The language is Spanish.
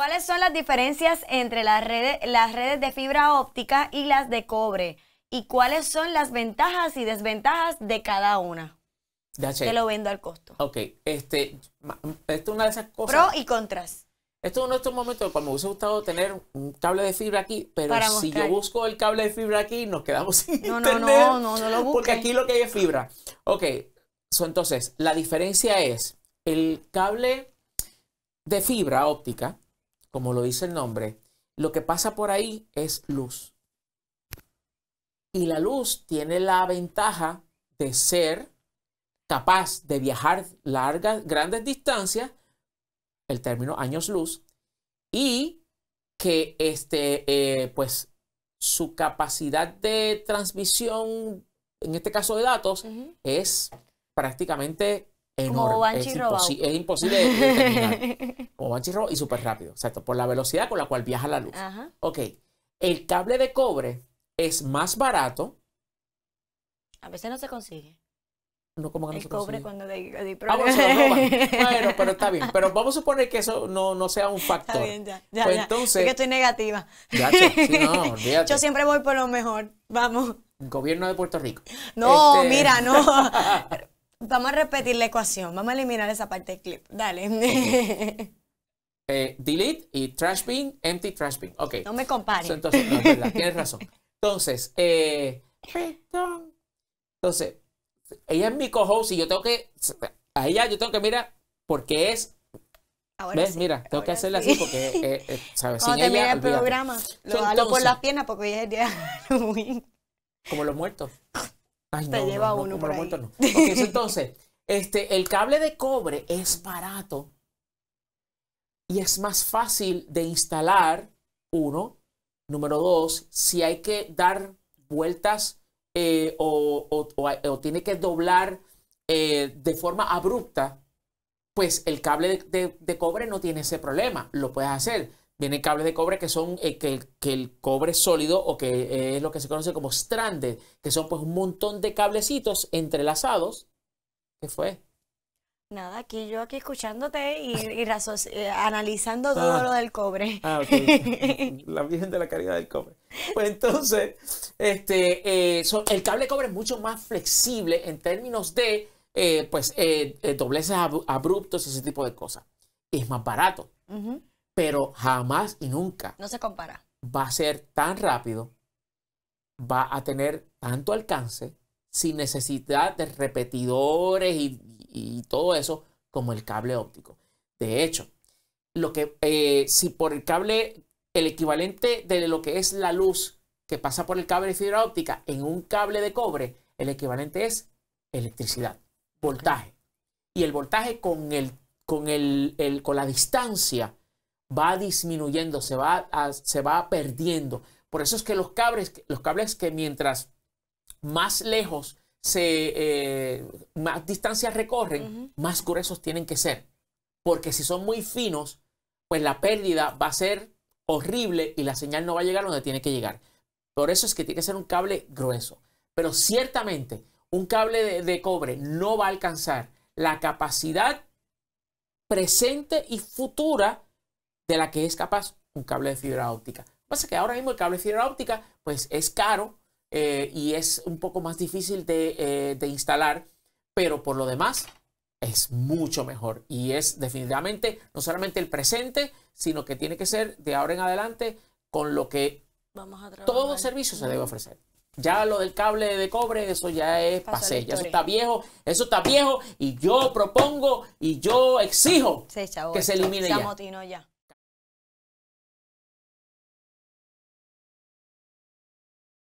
¿Cuáles son las diferencias entre las redes, las redes de fibra óptica y las de cobre? ¿Y cuáles son las ventajas y desventajas de cada una? Te lo vendo al costo. Ok, este, esto es una de esas cosas. Pro y contras. Esto es uno de estos momentos cuando me hubiese gustado tener un cable de fibra aquí, pero si yo busco el cable de fibra aquí, nos quedamos sin no, No, no, no, no lo busco Porque aquí lo que hay es fibra. Ok, entonces, la diferencia es el cable de fibra óptica como lo dice el nombre, lo que pasa por ahí es luz. Y la luz tiene la ventaja de ser capaz de viajar largas, grandes distancias, el término años luz, y que este, eh, pues, su capacidad de transmisión, en este caso de datos, es prácticamente enorme. Es, es, imposible como rojo y súper rápido, exacto, por la velocidad con la cual viaja la luz. Ok, el cable de cobre es más barato. A veces no se consigue. No, como que no el cobre consigue? cuando de, ah, bueno, pero está bien. Pero vamos a suponer que eso no, no sea un factor. Está bien, ya, ya, pues entonces. estoy negativa. Ya, Yo siempre voy por lo mejor. Vamos. Gobierno de Puerto Rico. No, este- mira, no. vamos a repetir la ecuación. Vamos a eliminar esa parte del clip. Dale. Eh, delete y trash bin, empty trash bin. Ok. No me compares. Entonces, verdad, tienes razón. Entonces, eh, Entonces, ella es mi co-host y yo tengo que, a ella yo tengo que mirar porque es ¿Ves? Mira, tengo que hacerla así porque, eh, eh, eh ¿sabes? Cuando mira el programa, lo hago por las piernas porque ella es día Como los muertos. Te lleva uno por como Los muertos, no. entonces, este, el cable de cobre es barato y es más fácil de instalar, uno. Número dos, si hay que dar vueltas eh, o, tiene que doblar eh, de forma abrupta, pues el cable de, cobre no tiene ese problema, lo puedes hacer. Vienen cables de cobre que son eh, que, que, el cobre sólido o que es lo que se conoce como stranded, que son pues un montón de cablecitos entrelazados. ¿Qué fue? Nada, aquí yo aquí escuchándote y, eh, analizando ah. todo lo del cobre. Ah, ok. la Virgen de la Caridad del Cobre. Pues entonces, este, eh, el cable cobre es mucho más flexible en términos de eh, pues, dobleces abruptos y ese tipo de cosas. Es más barato, pero jamás y nunca. No se compara. Va a ser tan rápido, va a tener tanto alcance sin necesidad de repetidores y, todo eso como el cable óptico. De hecho, lo que, eh, si por el cable, el equivalente de lo que es la luz que pasa por el cable de fibra óptica en un cable de cobre, el equivalente es electricidad, voltaje. Y el voltaje con, el, con, el, con la distancia va disminuyendo, se va, se va perdiendo. Por eso es que los cables, los cables que mientras más lejos se, eh, más distancias recorren, más gruesos tienen que ser. Porque si son muy finos, pues la pérdida va a ser horrible y la señal no va a llegar donde tiene que llegar. Por eso es que tiene que ser un cable grueso. Pero ciertamente un cable de, cobre no va a alcanzar la capacidad presente y futura de la que es capaz un cable de fibra óptica. Lo que pasa es que ahora mismo el cable de fibra óptica pues es caro eh, y es un poco más difícil eh, de, instalar, pero por lo demás es mucho mejor y es definitivamente no solamente el presente, sino que tiene que ser de ahora en adelante con lo que Vamos a todo servicio se debe ofrecer. Ya lo del cable de cobre, eso ya es pasé, ya eso está viejo, eso está viejo y yo propongo y yo exijo que se elimine ya.